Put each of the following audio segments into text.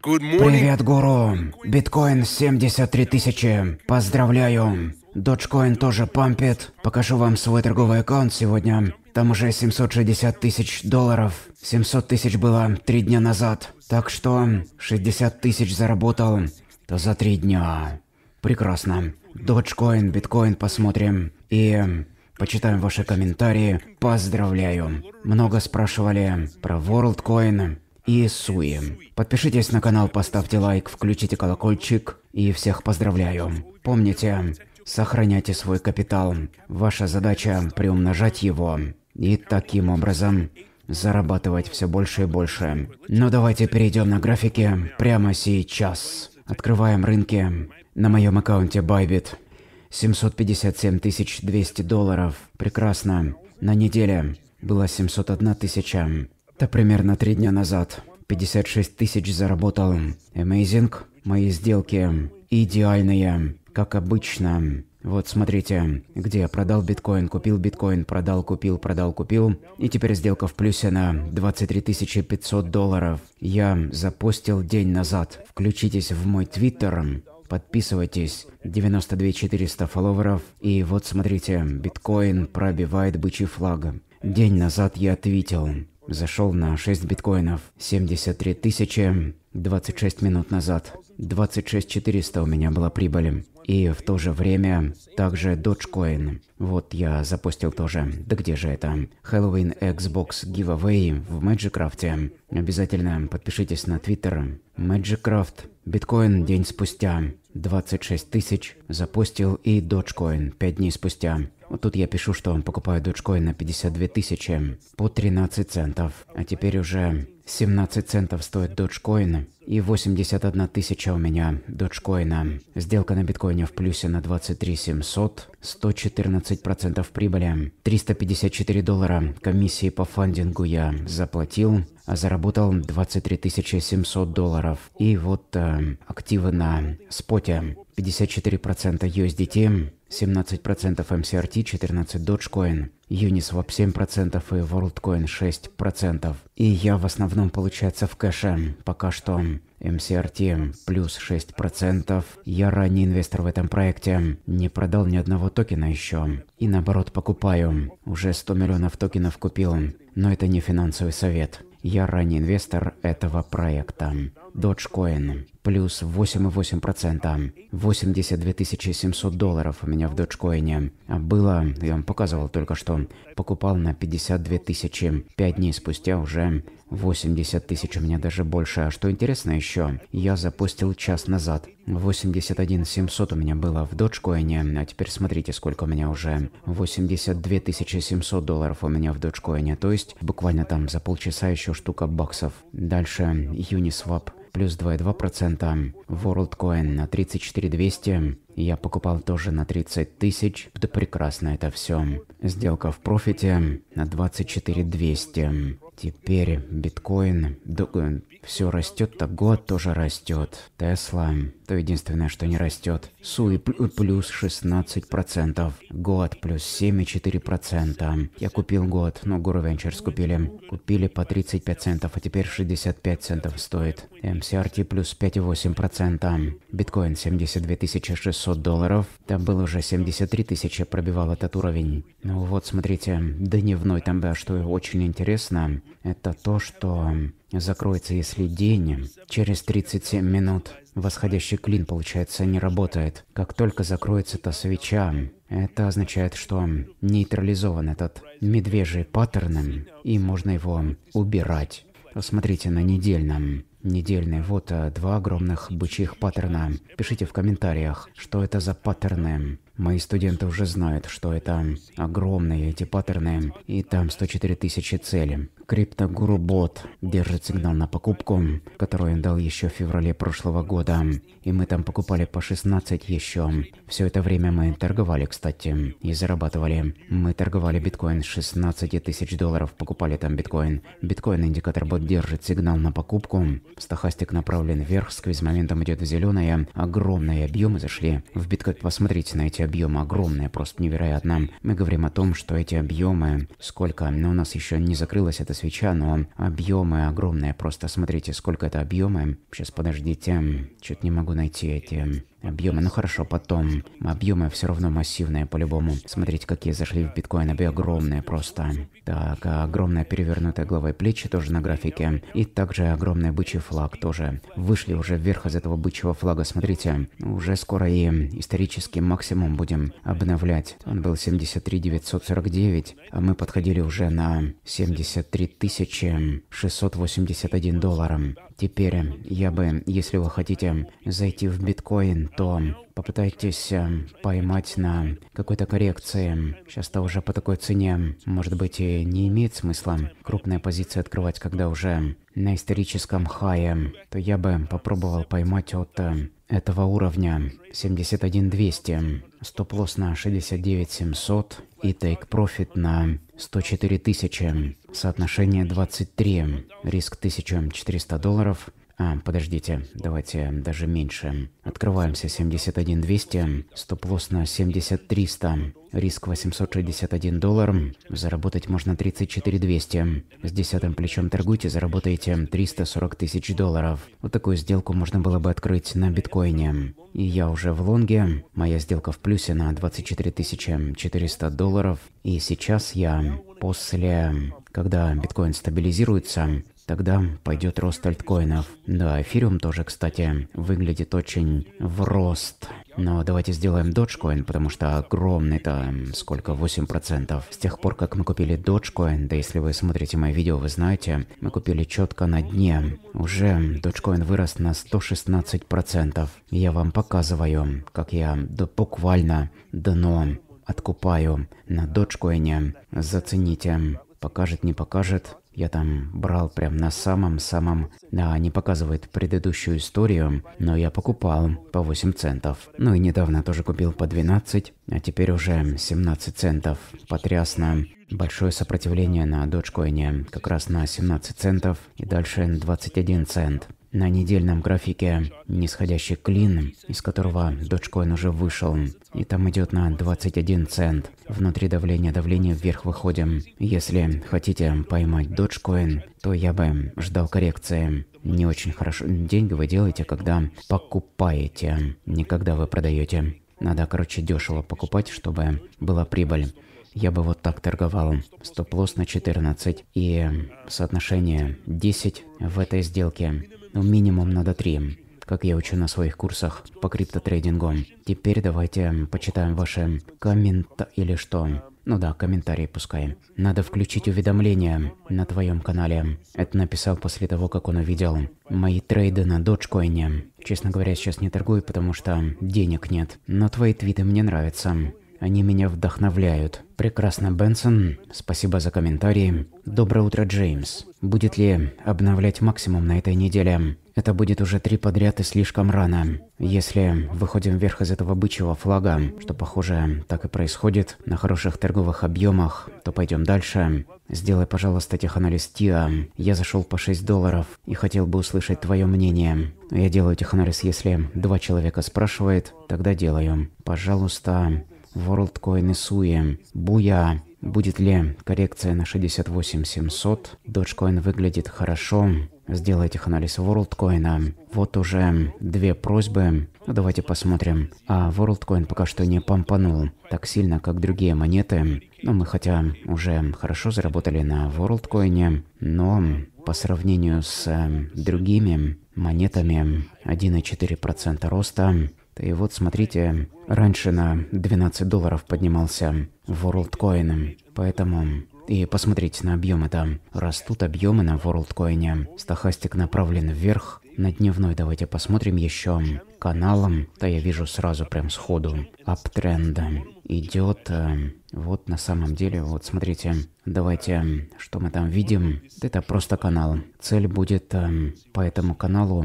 Привет, гуру. Биткоин 73 тысячи. Поздравляю. Доджкоин тоже пампит. Покажу вам свой торговый аккаунт сегодня. Там уже 760 тысяч долларов. 700 тысяч было три дня назад. Так что 60 тысяч заработал. То за три дня. Прекрасно. Доджкоин, биткоин посмотрим. И почитаем ваши комментарии. Поздравляю. Много спрашивали про WorldCoin. Иисуи. Подпишитесь на канал, поставьте лайк, включите колокольчик и всех поздравляю. Помните, сохраняйте свой капитал. Ваша задача приумножать его и таким образом зарабатывать все больше и больше. Но давайте перейдем на графики прямо сейчас. Открываем рынки. На моем аккаунте Bybit 757 200 долларов. Прекрасно. На неделе было 701 тысяча. Это примерно три дня назад. 56 тысяч заработал. Amazing. Мои сделки идеальные, как обычно. Вот смотрите, где я продал биткоин, купил биткоин, продал, купил, продал, купил. И теперь сделка в плюсе на 23 500 долларов. Я запустил день назад. Включитесь в мой твиттер, подписывайтесь. 92 400 фолловеров. И вот смотрите, биткоин пробивает бычий флаг. День назад я ответил зашел на 6 биткоинов 73 тысячи 26 минут назад. 26 400 у меня была прибыль. И в то же время также Dogecoin. Вот я запустил тоже. Да где же это? Halloween Xbox Giveaway в Magicraft. Обязательно подпишитесь на Twitter. Magicraft. Биткоин день спустя. 26 тысяч. Запустил и Dogecoin 5 дней спустя тут я пишу, что покупаю Dogecoin на 52 тысячи по 13 центов. А теперь уже 17 центов стоит Dogecoin и 81 тысяча у меня Dogecoin. Сделка на биткоине в плюсе на 23 700, 114% процентов прибыли, 354 доллара комиссии по фандингу я заплатил, а заработал 23 700 долларов. И вот э, активы на споте 54% USDT, 17% MCRT, 14 Dogecoin, Uniswap 7% и WorldCoin 6%. И я в основном получается в кэше. Пока что MCRT эм плюс 6%. Я ранний инвестор в этом проекте. Не продал ни одного токена еще. И наоборот покупаю. Уже 100 миллионов токенов купил. Но это не финансовый совет. Я ранний инвестор этого проекта. Dogecoin плюс 8,8%. 82 700 долларов у меня в доджкоине. Было, я вам показывал только что, покупал на 52 тысячи. Пять дней спустя уже 80 тысяч, у меня даже больше. А что интересно еще, я запустил час назад. 81 700 у меня было в доджкоине, а теперь смотрите, сколько у меня уже. 82 700 долларов у меня в доджкоине, то есть буквально там за полчаса еще штука баксов. Дальше Uniswap плюс 2,2%. WorldCoin на 34200. Я покупал тоже на 30 тысяч. Да прекрасно это все. Сделка в профите на 24200. Теперь биткоин, все растет-то год тоже растет. Тесла, то единственное, что не растет. Суи плюс 16%. Год плюс 7,4%. Я купил год, но Гуру Guru Ventures купили. Купили по 35 центов, а теперь 65 центов стоит. MCRT плюс 5,8%. Биткоин 72 600 долларов. Там был уже 73 тысячи, пробивал этот уровень. Ну вот, смотрите, дневной там, да, что очень интересно, это то, что закроется, если день через 37 минут восходящий клин, получается, не работает. Как только закроется та свеча, это означает, что нейтрализован этот медвежий паттерн, и можно его убирать. Посмотрите на недельном. Недельный. Вот э, два огромных бычьих паттерна. Пишите в комментариях, что это за паттерны. Мои студенты уже знают, что это огромные эти паттерны, и там 104 тысячи цели. Криптогуру Бот держит сигнал на покупку, который он дал еще в феврале прошлого года. И мы там покупали по 16 еще. Все это время мы торговали, кстати, и зарабатывали. Мы торговали биткоин 16 тысяч долларов, покупали там биткоин. Биткоин-индикатор Бот держит сигнал на покупку. Стохастик направлен вверх, сквозь моментом идет в зеленое. Огромные объемы зашли. В биткоин посмотрите на эти объемы огромные, просто невероятно. Мы говорим о том, что эти объемы, сколько, но ну, у нас еще не закрылась эта свеча, но объемы огромные, просто смотрите, сколько это объемы. Сейчас подождите, что-то не могу найти эти объемы. Ну хорошо, потом. Объемы все равно массивные по-любому. Смотрите, какие зашли в биткоин. Обе огромные просто. Так, огромная перевернутая головой плечи тоже на графике. И также огромный бычий флаг тоже. Вышли уже вверх из этого бычьего флага, смотрите. Уже скоро и исторический максимум будем обновлять. Он был 73 949, а мы подходили уже на 73 681 долларом. Теперь я бы, если вы хотите зайти в биткоин, то попытайтесь э, поймать на какой-то коррекции. Сейчас-то уже по такой цене, может быть, и не имеет смысла крупные позиции открывать, когда уже на историческом хае, то я бы попробовал поймать от э, этого уровня 71200, стоп-лосс на 69700 и тейк-профит на 104 тысячи, соотношение 23, риск 1400 долларов – а, подождите, давайте даже меньше. Открываемся 71200, стоп-лосс на 70300, риск 861 доллар, заработать можно 34200. С десятым плечом торгуйте, заработаете 340 тысяч долларов. Вот такую сделку можно было бы открыть на биткоине. И я уже в лонге, моя сделка в плюсе на 24 400 долларов. И сейчас я после, когда биткоин стабилизируется, Тогда пойдет рост альткоинов. Да, эфириум тоже, кстати, выглядит очень в рост. Но давайте сделаем Dogecoin, потому что огромный там, сколько, 8%. С тех пор, как мы купили Dogecoin, да если вы смотрите мои видео, вы знаете, мы купили четко на дне. Уже Dogecoin вырос на 116%. Я вам показываю, как я да, буквально дно откупаю на Dogecoin. Зацените. Покажет, не покажет. Я там брал прям на самом-самом... Да, не показывает предыдущую историю, но я покупал по 8 центов. Ну и недавно тоже купил по 12, а теперь уже 17 центов. Потрясно. Большое сопротивление на доджкоине, как раз на 17 центов и дальше 21 цент. На недельном графике нисходящий клин, из которого Dogecoin уже вышел, и там идет на 21 цент. Внутри давления давления вверх выходим. Если хотите поймать Dogecoin, то я бы ждал коррекции. Не очень хорошо. Деньги вы делаете, когда покупаете, не когда вы продаете. Надо, короче, дешево покупать, чтобы была прибыль. Я бы вот так торговал. Стоп-лосс на 14 и соотношение 10 в этой сделке но ну, минимум надо три, как я учу на своих курсах по криптотрейдингу. Теперь давайте почитаем ваши коммента или что. Ну да, комментарии пускай. Надо включить уведомления на твоем канале. Это написал после того, как он увидел мои трейды на доджкоине. Честно говоря, сейчас не торгую, потому что денег нет. Но твои твиты мне нравятся. Они меня вдохновляют. Прекрасно, Бенсон. Спасибо за комментарии. Доброе утро, Джеймс. Будет ли обновлять максимум на этой неделе? Это будет уже три подряд и слишком рано. Если выходим вверх из этого бычьего флага, что похоже так и происходит на хороших торговых объемах, то пойдем дальше. Сделай, пожалуйста, теханализ ТИА. Я зашел по 6 долларов и хотел бы услышать твое мнение. Я делаю теханализ, если два человека спрашивает, тогда делаю. Пожалуйста, WorldCoin и Суи. Буя. Будет ли коррекция на 68700? Dogecoin выглядит хорошо. Сделайте анализ WorldCoin. Вот уже две просьбы. Ну, давайте посмотрим. А WorldCoin пока что не помпанул так сильно, как другие монеты. Но ну, мы хотя уже хорошо заработали на WorldCoin, но по сравнению с э, другими монетами 1,4% роста. И вот смотрите, раньше на 12 долларов поднимался WorldCoin, поэтому и посмотрите на объемы там Растут объемы на WorldCoin. Стохастик направлен вверх. На дневной давайте посмотрим еще каналом. Да я вижу сразу прям сходу. Аптренда идет. Э, вот на самом деле, вот смотрите, давайте, что мы там видим. Это просто канал. Цель будет э, по этому каналу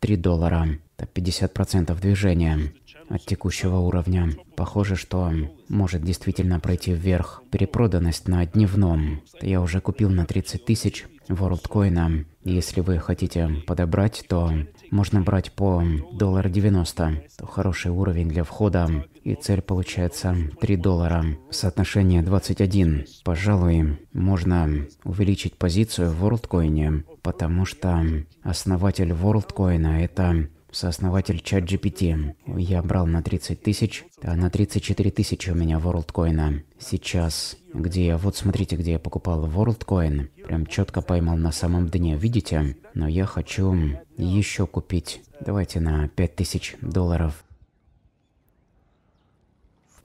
3 доллара. Это 50% движения от текущего уровня. Похоже, что может действительно пройти вверх. Перепроданность на дневном. Я уже купил на 30 тысяч ворлдкоина. Если вы хотите подобрать, то можно брать по доллар 90. То хороший уровень для входа. И цель получается 3 доллара. Соотношение 21. Пожалуй, можно увеличить позицию в WorldCoin, потому что основатель ворлдкоина это сооснователь чат GPT. Я брал на 30 тысяч, а на 34 тысячи у меня WorldCoin. Сейчас, где я, вот смотрите, где я покупал WorldCoin. Прям четко поймал на самом дне, видите? Но я хочу еще купить. Давайте на 5000 долларов.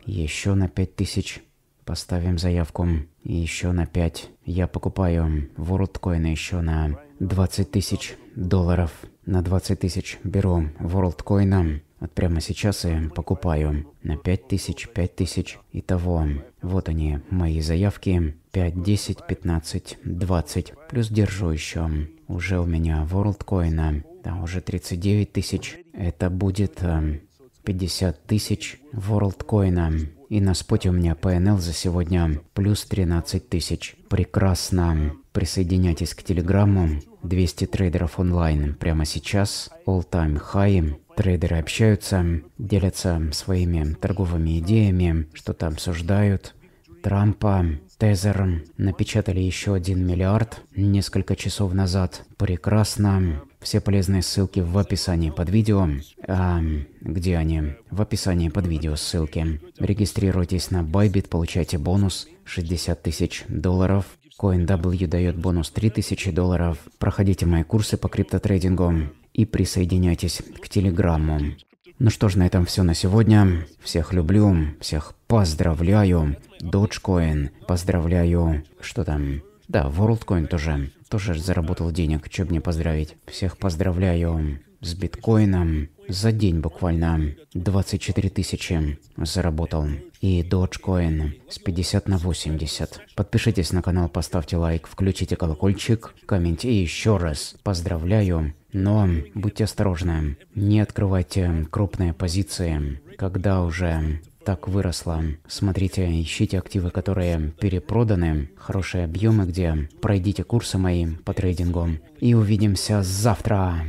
Еще на 5000. Поставим заявку. Еще на 5. Я покупаю WorldCoin еще на 20 тысяч долларов на 20 тысяч беру WorldCoin вот прямо сейчас я покупаю на 5 тысяч, 5 тысяч и того. Вот они, мои заявки. 5, 10, 15, 20. Плюс держу еще. Уже у меня WorldCoin. Да, уже 39 тысяч. Это будет 50 э, тысяч WorldCoin. И на споте у меня PNL за сегодня плюс 13 тысяч. Прекрасно. Присоединяйтесь к Телеграмму. 200 трейдеров онлайн прямо сейчас, all-time high. Трейдеры общаются, делятся своими торговыми идеями, что-то обсуждают. Трампа, Тезер напечатали еще один миллиард несколько часов назад. Прекрасно. Все полезные ссылки в описании под видео. А, где они? В описании под видео ссылки. Регистрируйтесь на Bybit, получайте бонус 60 тысяч долларов. CoinW дает бонус 3000 долларов. Проходите мои курсы по криптотрейдингу и присоединяйтесь к Телеграмму. Ну что ж, на этом все на сегодня. Всех люблю, всех поздравляю. Dogecoin, поздравляю. Что там? Да, WorldCoin тоже. Тоже заработал денег, чё бы не поздравить. Всех поздравляю с биткоином, за день буквально 24 тысячи заработал. И Dogecoin с 50 на 80. Подпишитесь на канал, поставьте лайк, включите колокольчик, комменте еще раз. Поздравляю, но будьте осторожны, не открывайте крупные позиции, когда уже так выросла. Смотрите, ищите активы, которые перепроданы, хорошие объемы, где пройдите курсы мои по трейдингу. И увидимся завтра!